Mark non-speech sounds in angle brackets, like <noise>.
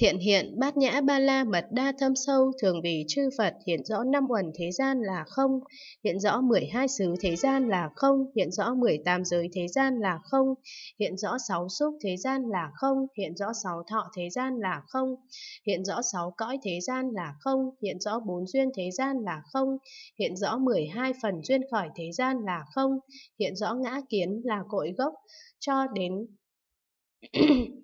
Thiện hiện bát nhã ba la mật đa thâm sâu thường vì chư Phật hiện rõ năm uẩn thế gian là không, hiện rõ 12 xứ thế gian là không, hiện rõ 18 giới thế gian là không, hiện rõ sáu xúc thế gian là không, hiện rõ sáu thọ thế gian là không, hiện rõ sáu cõi thế gian là không, hiện rõ bốn duyên thế gian là không, hiện rõ 12 phần duyên khỏi thế gian là không, hiện rõ ngã kiến là cội gốc cho đến <clears throat>